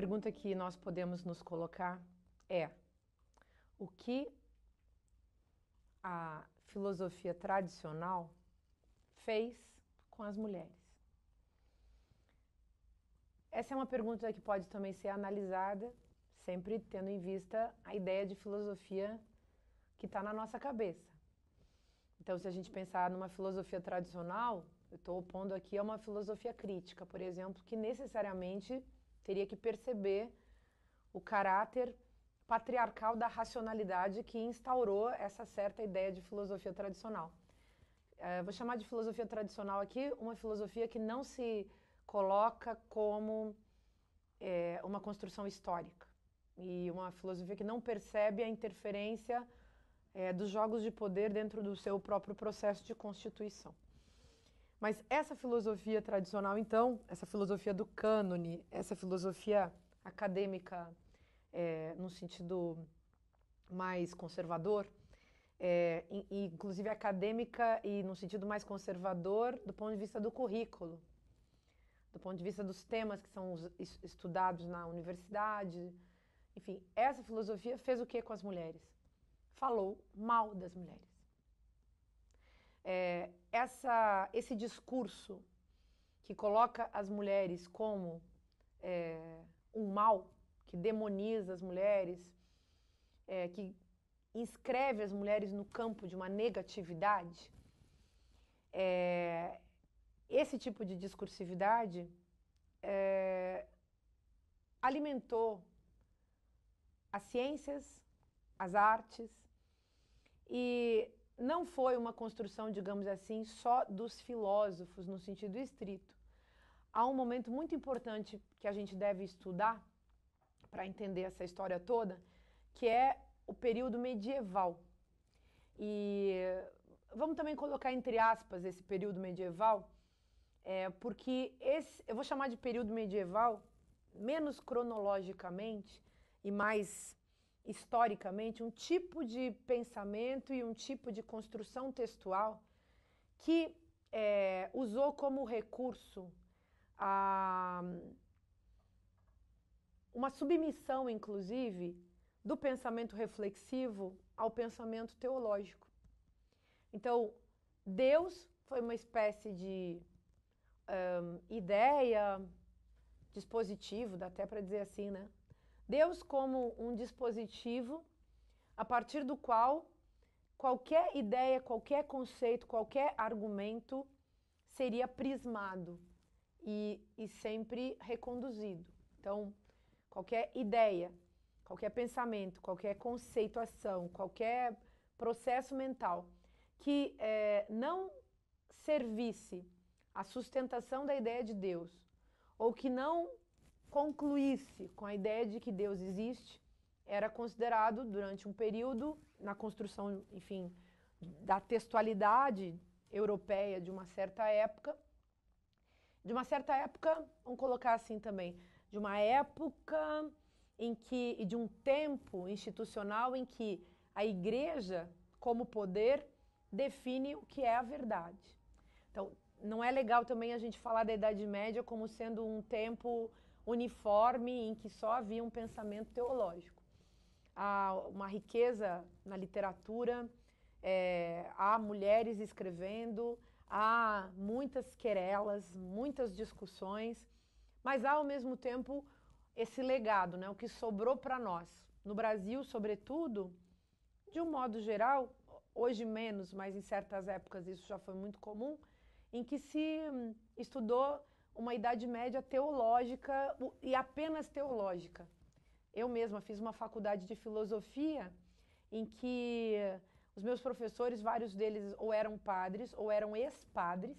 pergunta que nós podemos nos colocar é: o que a filosofia tradicional fez com as mulheres? Essa é uma pergunta que pode também ser analisada, sempre tendo em vista a ideia de filosofia que está na nossa cabeça. Então, se a gente pensar numa filosofia tradicional, eu estou opondo aqui a uma filosofia crítica, por exemplo, que necessariamente teria que perceber o caráter patriarcal da racionalidade que instaurou essa certa ideia de filosofia tradicional. É, vou chamar de filosofia tradicional aqui uma filosofia que não se coloca como é, uma construção histórica e uma filosofia que não percebe a interferência é, dos jogos de poder dentro do seu próprio processo de constituição. Mas essa filosofia tradicional, então, essa filosofia do cânone, essa filosofia acadêmica é, no sentido mais conservador, é, inclusive acadêmica e no sentido mais conservador do ponto de vista do currículo, do ponto de vista dos temas que são estudados na universidade. Enfim, essa filosofia fez o que com as mulheres? Falou mal das mulheres é, essa, esse discurso que coloca as mulheres como é, um mal, que demoniza as mulheres, é, que inscreve as mulheres no campo de uma negatividade, é, esse tipo de discursividade é, alimentou as ciências, as artes e não foi uma construção, digamos assim, só dos filósofos no sentido estrito. Há um momento muito importante que a gente deve estudar para entender essa história toda, que é o período medieval. E vamos também colocar entre aspas esse período medieval, é, porque esse, eu vou chamar de período medieval menos cronologicamente e mais historicamente, um tipo de pensamento e um tipo de construção textual que é, usou como recurso a, uma submissão, inclusive, do pensamento reflexivo ao pensamento teológico. Então, Deus foi uma espécie de um, ideia, dispositivo, dá até para dizer assim, né? Deus como um dispositivo a partir do qual qualquer ideia, qualquer conceito, qualquer argumento seria prismado e, e sempre reconduzido. Então, qualquer ideia, qualquer pensamento, qualquer conceito, ação, qualquer processo mental que é, não servisse à sustentação da ideia de Deus ou que não concluísse com a ideia de que Deus existe era considerado durante um período na construção, enfim, da textualidade europeia de uma certa época, de uma certa época, vamos colocar assim também, de uma época em que e de um tempo institucional em que a igreja como poder define o que é a verdade. Então, não é legal também a gente falar da Idade Média como sendo um tempo uniforme em que só havia um pensamento teológico. Há uma riqueza na literatura, é, há mulheres escrevendo, há muitas querelas, muitas discussões, mas há ao mesmo tempo esse legado, né, o que sobrou para nós. No Brasil, sobretudo, de um modo geral, hoje menos, mas em certas épocas isso já foi muito comum, em que se hum, estudou uma Idade Média teológica e apenas teológica. Eu mesma fiz uma faculdade de filosofia em que os meus professores, vários deles ou eram padres ou eram ex-padres,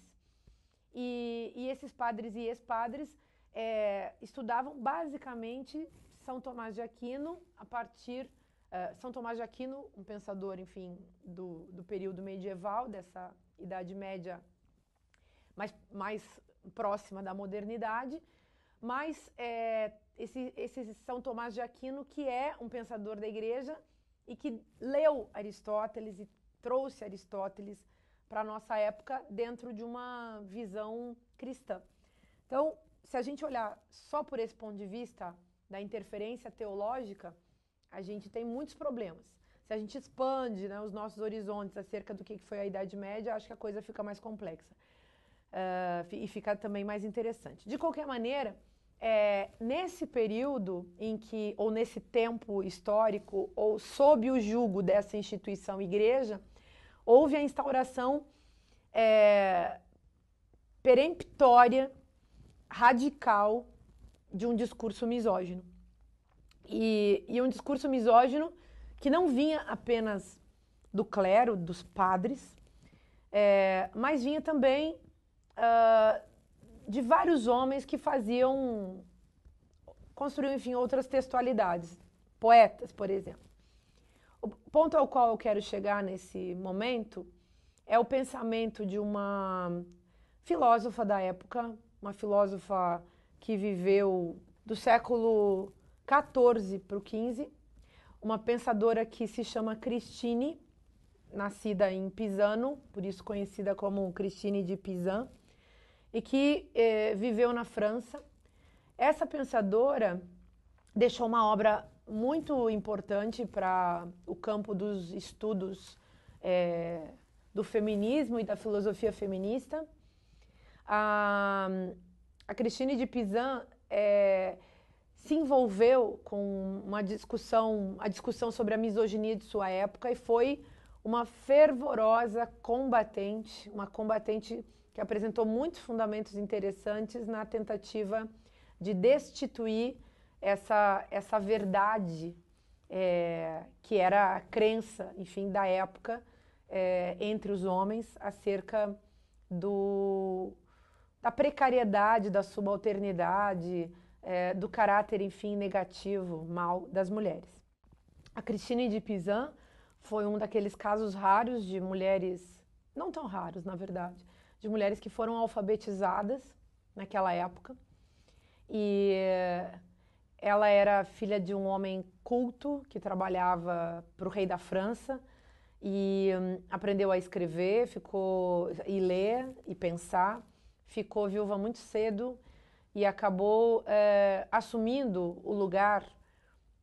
e, e, esses padres e ex-padres é, estudavam basicamente São Tomás de Aquino a partir. Uh, São Tomás de Aquino, um pensador, enfim, do, do período medieval, dessa Idade Média mais, mais próxima da modernidade, mas é, esse, esse São Tomás de Aquino, que é um pensador da igreja e que leu Aristóteles e trouxe Aristóteles para a nossa época dentro de uma visão cristã. Então, se a gente olhar só por esse ponto de vista da interferência teológica, a gente tem muitos problemas. Se a gente expande né, os nossos horizontes acerca do que foi a Idade Média, acho que a coisa fica mais complexa uh, e fica também mais interessante. De qualquer maneira, é, nesse período em que, ou nesse tempo histórico, ou sob o jugo dessa instituição igreja, houve a instauração é, peremptória, radical, de um discurso misógino. E, e um discurso misógino que não vinha apenas do clero, dos padres, é, mas vinha também de vários homens que faziam, construíam, enfim, outras textualidades, poetas, por exemplo. O ponto ao qual eu quero chegar nesse momento é o pensamento de uma filósofa da época, uma filósofa que viveu do século 14 para o 15, uma pensadora que se chama Cristine, nascida em Pisano, por isso conhecida como Cristine de Pisan e que eh, viveu na França. Essa pensadora deixou uma obra muito importante para o campo dos estudos eh, do feminismo e da filosofia feminista. A, a de Pizan eh, se envolveu com uma discussão, a discussão sobre a misoginia de sua época e foi uma fervorosa combatente, uma combatente que apresentou muitos fundamentos interessantes na tentativa de destituir essa, essa verdade é, que era a crença, enfim, da época é, entre os homens acerca do, da precariedade, da subalternidade, é, do caráter, enfim, negativo, mal das mulheres. A Cristina de Pizan foi um daqueles casos raros de mulheres, não tão raros, na verdade, de mulheres que foram alfabetizadas naquela época. E ela era filha de um homem culto que trabalhava para o rei da França e hum, aprendeu a escrever, ficou e ler e pensar, ficou viúva muito cedo e acabou é, assumindo o lugar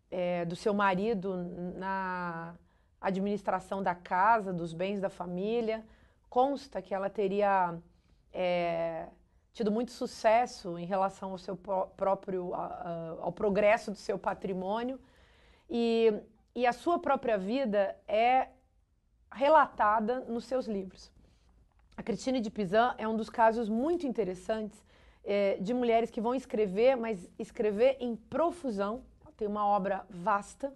é, do seu marido na administração da casa, dos bens da família consta que ela teria é, tido muito sucesso em relação ao seu pró próprio a, a, ao progresso do seu patrimônio e, e a sua própria vida é relatada nos seus livros. A Cristine de Pizan é um dos casos muito interessantes é, de mulheres que vão escrever, mas escrever em profusão. Ela tem uma obra vasta.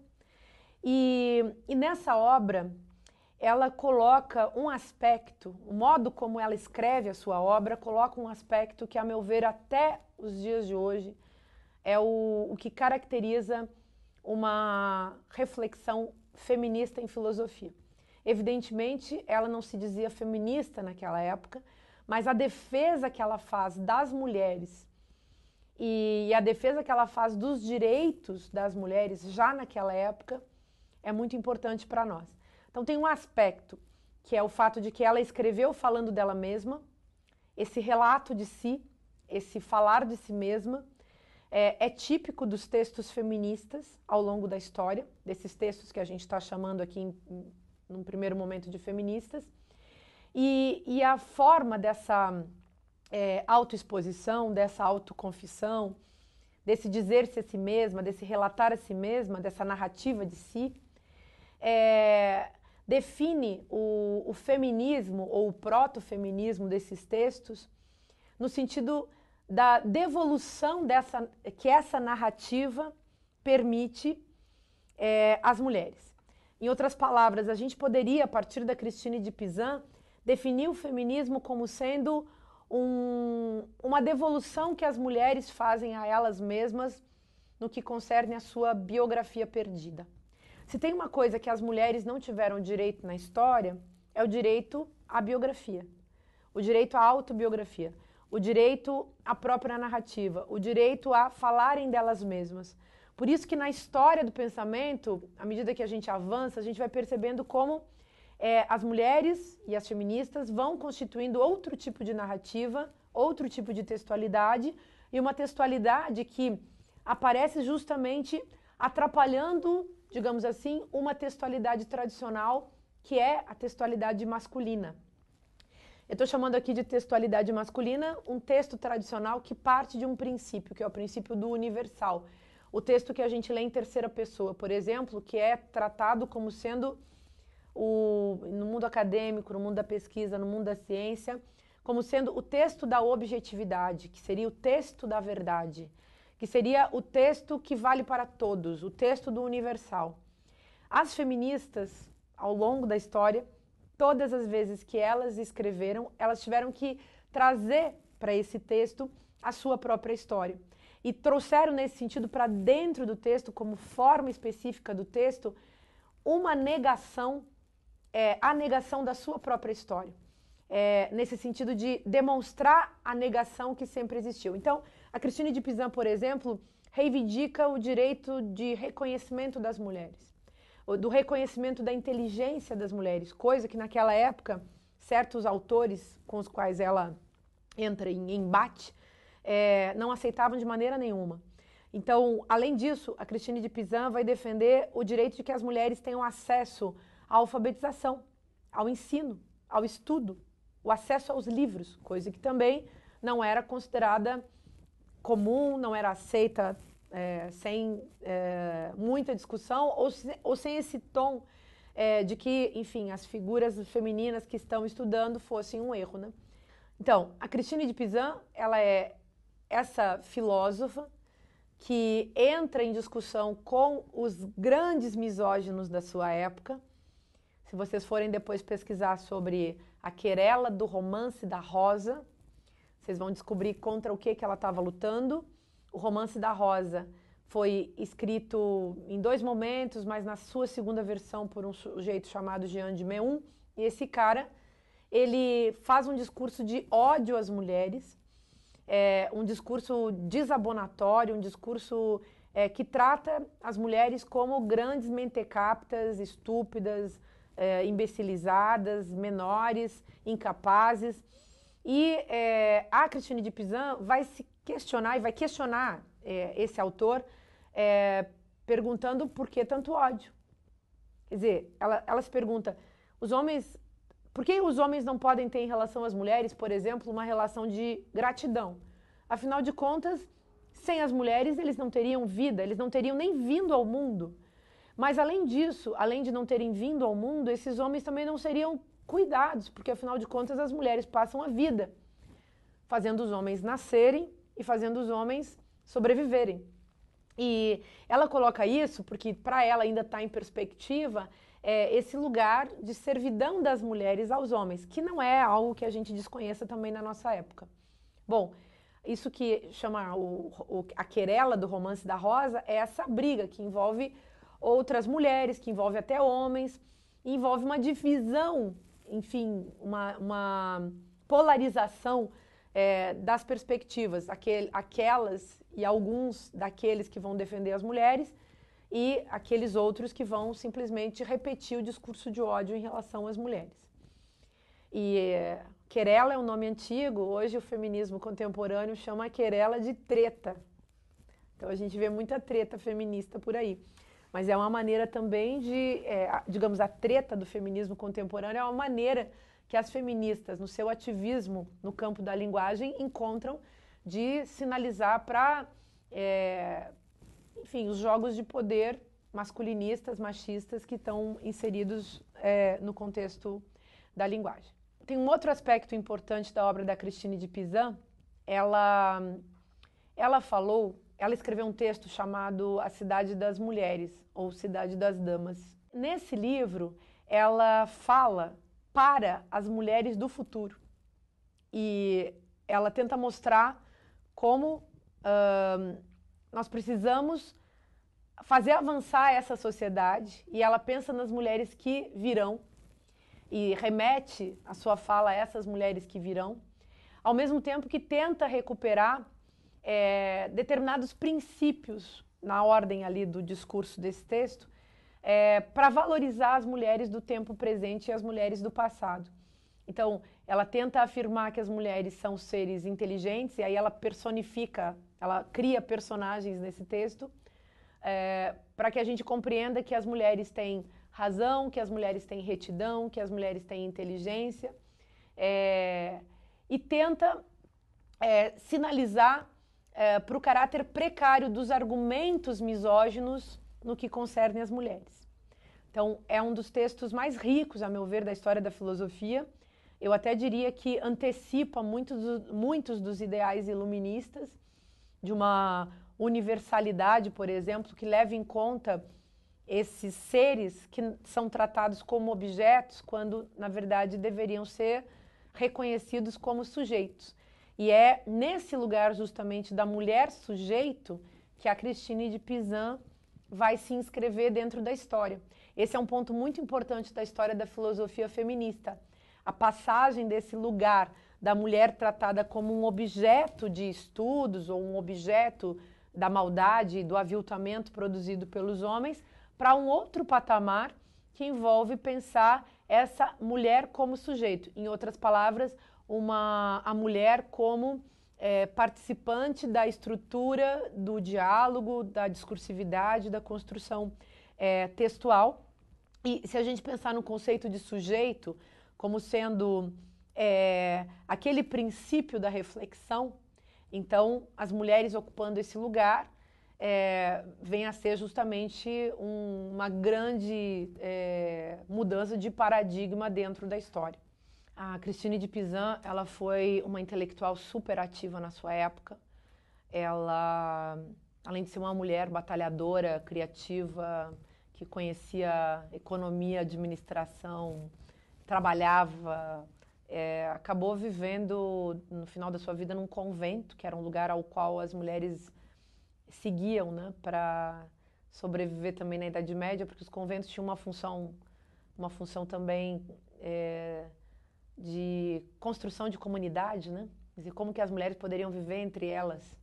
E, e nessa obra, ela coloca um aspecto, o modo como ela escreve a sua obra coloca um aspecto que, a meu ver, até os dias de hoje, é o, o que caracteriza uma reflexão feminista em filosofia. Evidentemente, ela não se dizia feminista naquela época, mas a defesa que ela faz das mulheres e, e a defesa que ela faz dos direitos das mulheres já naquela época é muito importante para nós. Então tem um aspecto que é o fato de que ela escreveu falando dela mesma, esse relato de si, esse falar de si mesma, é, é típico dos textos feministas ao longo da história, desses textos que a gente está chamando aqui, em, em, num primeiro momento, de feministas. E, e a forma dessa é, autoexposição, dessa autoconfissão, desse dizer-se a si mesma, desse relatar a si mesma, dessa narrativa de si, é, define o, o feminismo ou o proto-feminismo desses textos no sentido da devolução dessa, que essa narrativa permite é, às mulheres. Em outras palavras, a gente poderia, a partir da Christine de Pizan, definir o feminismo como sendo um, uma devolução que as mulheres fazem a elas mesmas no que concerne a sua biografia perdida. Se tem uma coisa que as mulheres não tiveram direito na história, é o direito à biografia, o direito à autobiografia, o direito à própria narrativa, o direito a falarem delas mesmas. Por isso que na história do pensamento, à medida que a gente avança, a gente vai percebendo como é, as mulheres e as feministas vão constituindo outro tipo de narrativa, outro tipo de textualidade, e uma textualidade que aparece justamente atrapalhando digamos assim, uma textualidade tradicional, que é a textualidade masculina. Eu estou chamando aqui de textualidade masculina um texto tradicional que parte de um princípio, que é o princípio do universal. O texto que a gente lê em terceira pessoa, por exemplo, que é tratado como sendo o, no mundo acadêmico, no mundo da pesquisa, no mundo da ciência, como sendo o texto da objetividade, que seria o texto da verdade que seria o texto que vale para todos, o texto do universal. As feministas, ao longo da história, todas as vezes que elas escreveram, elas tiveram que trazer para esse texto a sua própria história. E trouxeram nesse sentido para dentro do texto, como forma específica do texto, uma negação, é, a negação da sua própria história. É, nesse sentido de demonstrar a negação que sempre existiu. Então, a Cristine de Pizan, por exemplo, reivindica o direito de reconhecimento das mulheres, do reconhecimento da inteligência das mulheres, coisa que naquela época certos autores com os quais ela entra em embate é, não aceitavam de maneira nenhuma. Então, além disso, a Cristine de Pizan vai defender o direito de que as mulheres tenham acesso à alfabetização, ao ensino, ao estudo, o acesso aos livros, coisa que também não era considerada comum, não era aceita é, sem é, muita discussão ou, ou, sem esse tom é, de que, enfim, as figuras femininas que estão estudando fossem um erro, né? Então, a Cristine de Pizan, ela é essa filósofa que entra em discussão com os grandes misóginos da sua época. Se vocês forem depois pesquisar sobre a querela do romance da Rosa, vocês vão descobrir contra o que, que ela estava lutando. O romance da Rosa foi escrito em dois momentos, mas na sua segunda versão por um sujeito chamado Jean de Meun. E esse cara, ele faz um discurso de ódio às mulheres, é, um discurso desabonatório, um discurso é, que trata as mulheres como grandes mentecaptas, estúpidas, é, imbecilizadas, menores, incapazes. E é, a Cristine de Pizan vai se questionar e vai questionar é, esse autor é, perguntando por que tanto ódio. Quer dizer, ela, ela se pergunta, os homens, por que os homens não podem ter em relação às mulheres, por exemplo, uma relação de gratidão? Afinal de contas, sem as mulheres eles não teriam vida, eles não teriam nem vindo ao mundo. Mas além disso, além de não terem vindo ao mundo, esses homens também não seriam cuidados, porque afinal de contas as mulheres passam a vida fazendo os homens nascerem e fazendo os homens sobreviverem. E ela coloca isso porque para ela ainda está em perspectiva é, esse lugar de servidão das mulheres aos homens, que não é algo que a gente desconheça também na nossa época. Bom, isso que chama o, o, a querela do romance da Rosa é essa briga que envolve outras mulheres, que envolve até homens, envolve uma divisão enfim, uma, uma polarização é, das perspectivas, aquel, aquelas e alguns daqueles que vão defender as mulheres e aqueles outros que vão simplesmente repetir o discurso de ódio em relação às mulheres. E é, querela é um nome antigo, hoje o feminismo contemporâneo chama querela de treta. Então a gente vê muita treta feminista por aí. Mas é uma maneira também de, é, digamos, a treta do feminismo contemporâneo é uma maneira que as feministas, no seu ativismo no campo da linguagem, encontram de sinalizar para, é, enfim, os jogos de poder masculinistas, machistas que estão inseridos é, no contexto da linguagem. Tem um outro aspecto importante da obra da Cristine de Pizan. Ela, ela falou ela escreveu um texto chamado A Cidade das Mulheres ou Cidade das Damas. Nesse livro, ela fala para as mulheres do futuro e ela tenta mostrar como uh, nós precisamos fazer avançar essa sociedade e ela pensa nas mulheres que virão e remete a sua fala a essas mulheres que virão, ao mesmo tempo que tenta recuperar é, determinados princípios na ordem ali do discurso desse texto é, para valorizar as mulheres do tempo presente e as mulheres do passado. Então, ela tenta afirmar que as mulheres são seres inteligentes e aí ela personifica, ela cria personagens nesse texto é, para que a gente compreenda que as mulheres têm razão, que as mulheres têm retidão, que as mulheres têm inteligência. É, e tenta é, sinalizar é, para o caráter precário dos argumentos misóginos no que concerne as mulheres. Então, é um dos textos mais ricos, a meu ver, da história da filosofia. Eu até diria que antecipa muitos, muitos dos ideais iluministas, de uma universalidade, por exemplo, que leva em conta esses seres que são tratados como objetos, quando, na verdade, deveriam ser reconhecidos como sujeitos. E é nesse lugar justamente da mulher sujeito que a Cristine de Pizan vai se inscrever dentro da história. Esse é um ponto muito importante da história da filosofia feminista. A passagem desse lugar da mulher tratada como um objeto de estudos ou um objeto da maldade e do aviltamento produzido pelos homens para um outro patamar que envolve pensar essa mulher como sujeito. Em outras palavras, uma, a mulher como é, participante da estrutura do diálogo, da discursividade, da construção é, textual. E se a gente pensar no conceito de sujeito como sendo é, aquele princípio da reflexão, então as mulheres ocupando esse lugar é, vem a ser justamente um, uma grande é, mudança de paradigma dentro da história. A Cristine de Pizan, ela foi uma intelectual super ativa na sua época. Ela, além de ser uma mulher batalhadora, criativa, que conhecia economia, administração, trabalhava, é, acabou vivendo no final da sua vida num convento, que era um lugar ao qual as mulheres seguiam, né, para sobreviver também na Idade Média, porque os conventos tinham uma função, uma função também é, de construção de comunidade, né? dizer, como que as mulheres poderiam viver entre elas.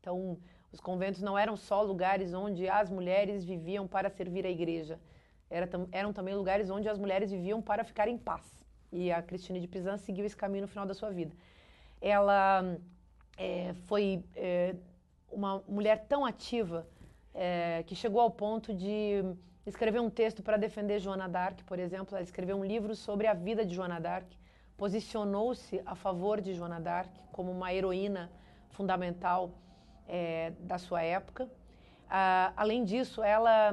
Então, os conventos não eram só lugares onde as mulheres viviam para servir a igreja, Era, eram também lugares onde as mulheres viviam para ficar em paz. E a Cristina de Pizan seguiu esse caminho no final da sua vida. Ela é, foi é, uma mulher tão ativa é, que chegou ao ponto de escrever um texto para defender Joana d'Arc, por exemplo. Ela escreveu um livro sobre a vida de Joana d'Arc posicionou-se a favor de Joana d'Arc como uma heroína fundamental é, da sua época. Ah, além disso, ela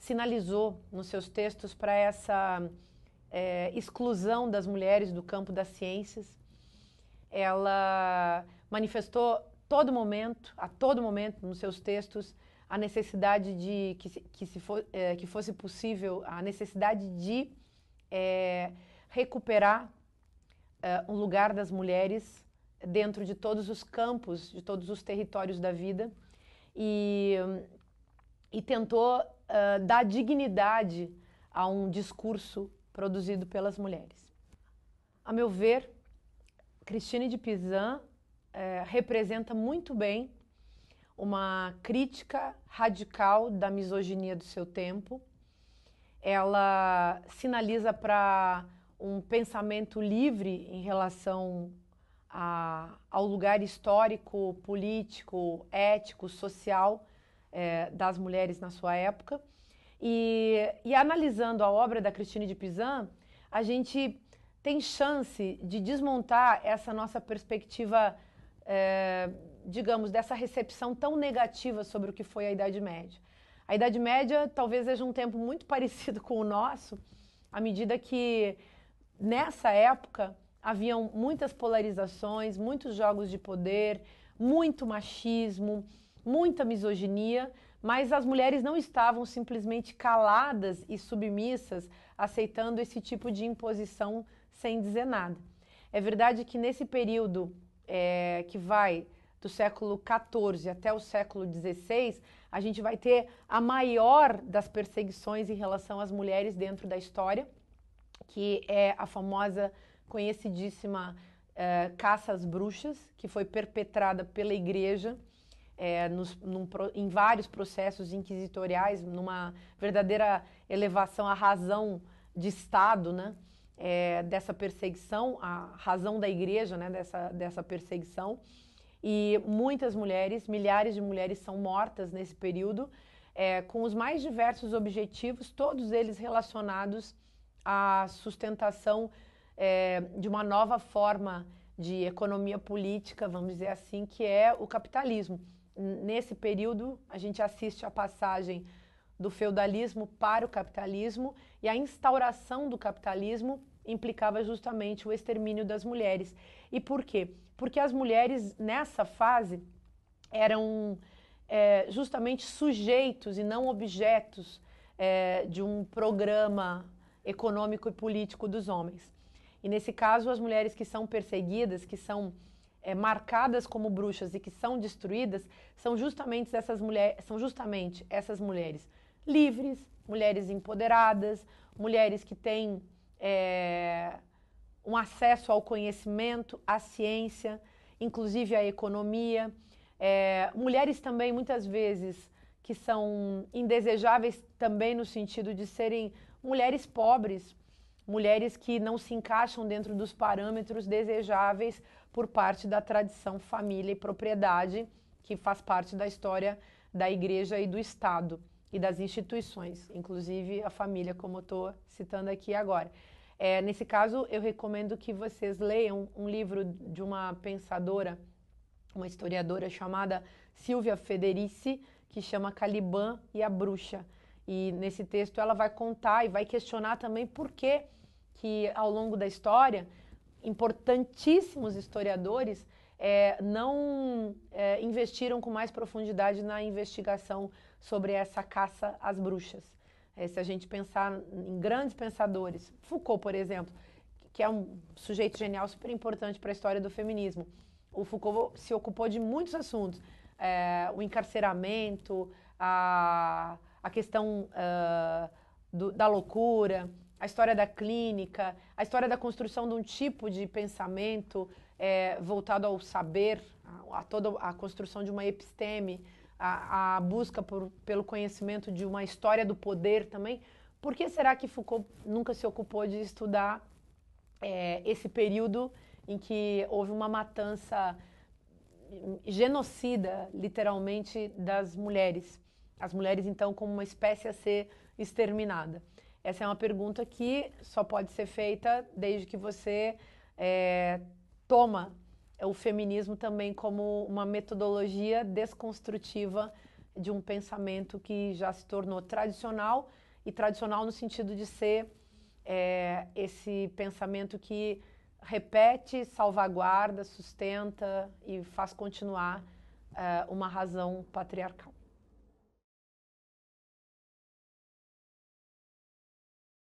sinalizou nos seus textos para essa é, exclusão das mulheres do campo das ciências. Ela manifestou todo momento, a todo momento, nos seus textos, a necessidade de que, que, se for, é, que fosse possível, a necessidade de é, recuperar uh, um lugar das mulheres dentro de todos os campos, de todos os territórios da vida e, e tentou uh, dar dignidade a um discurso produzido pelas mulheres. A meu ver, Cristine de Pizan uh, representa muito bem uma crítica radical da misoginia do seu tempo. Ela sinaliza para um pensamento livre em relação a, ao lugar histórico, político, ético, social é, das mulheres na sua época. E, e analisando a obra da Cristine de Pizan, a gente tem chance de desmontar essa nossa perspectiva, é, digamos, dessa recepção tão negativa sobre o que foi a Idade Média. A Idade Média talvez seja um tempo muito parecido com o nosso, à medida que nessa época haviam muitas polarizações, muitos jogos de poder, muito machismo, muita misoginia, mas as mulheres não estavam simplesmente caladas e submissas, aceitando esse tipo de imposição sem dizer nada. É verdade que nesse período é, que vai do século XIV até o século XVI, a gente vai ter a maior das perseguições em relação às mulheres dentro da história que é a famosa, conhecidíssima é, caça às bruxas, que foi perpetrada pela igreja é, nos, num, em vários processos inquisitoriais, numa verdadeira elevação à razão de Estado, né? É, dessa perseguição, a razão da igreja, né? Dessa, dessa perseguição. E muitas mulheres, milhares de mulheres são mortas nesse período, é, com os mais diversos objetivos, todos eles relacionados a sustentação é, de uma nova forma de economia política, vamos dizer assim, que é o capitalismo. Nesse período, a gente assiste à passagem do feudalismo para o capitalismo e a instauração do capitalismo implicava justamente o extermínio das mulheres. E por quê? Porque as mulheres nessa fase eram é, justamente sujeitos e não objetos é, de um programa econômico e político dos homens. E nesse caso, as mulheres que são perseguidas, que são é, marcadas como bruxas e que são destruídas, são justamente essas mulheres, são justamente essas mulheres livres, mulheres empoderadas, mulheres que têm é, um acesso ao conhecimento, à ciência, inclusive à economia. É, mulheres também, muitas vezes, que são indesejáveis também no sentido de serem mulheres pobres, mulheres que não se encaixam dentro dos parâmetros desejáveis por parte da tradição família e propriedade que faz parte da história da igreja e do Estado e das instituições, inclusive a família, como eu estou citando aqui agora. É, nesse caso, eu recomendo que vocês leiam um livro de uma pensadora, uma historiadora chamada Silvia Federici, que chama Caliban e a Bruxa. E nesse texto ela vai contar e vai questionar também por que, que ao longo da história, importantíssimos historiadores é, não é, investiram com mais profundidade na investigação sobre essa caça às bruxas. É, se a gente pensar em grandes pensadores, Foucault, por exemplo, que é um sujeito genial, super importante para a história do feminismo. O Foucault se ocupou de muitos assuntos, é, o encarceramento, a a questão uh, do, da loucura, a história da clínica, a história da construção de um tipo de pensamento é, voltado ao saber, a, a, toda a construção de uma episteme, a, a busca por, pelo conhecimento de uma história do poder também. Por que será que Foucault nunca se ocupou de estudar é, esse período em que houve uma matança genocida, literalmente, das mulheres? as mulheres então como uma espécie a ser exterminada? Essa é uma pergunta que só pode ser feita desde que você é, toma o feminismo também como uma metodologia desconstrutiva de um pensamento que já se tornou tradicional e tradicional no sentido de ser é, esse pensamento que repete, salvaguarda, sustenta e faz continuar é, uma razão patriarcal.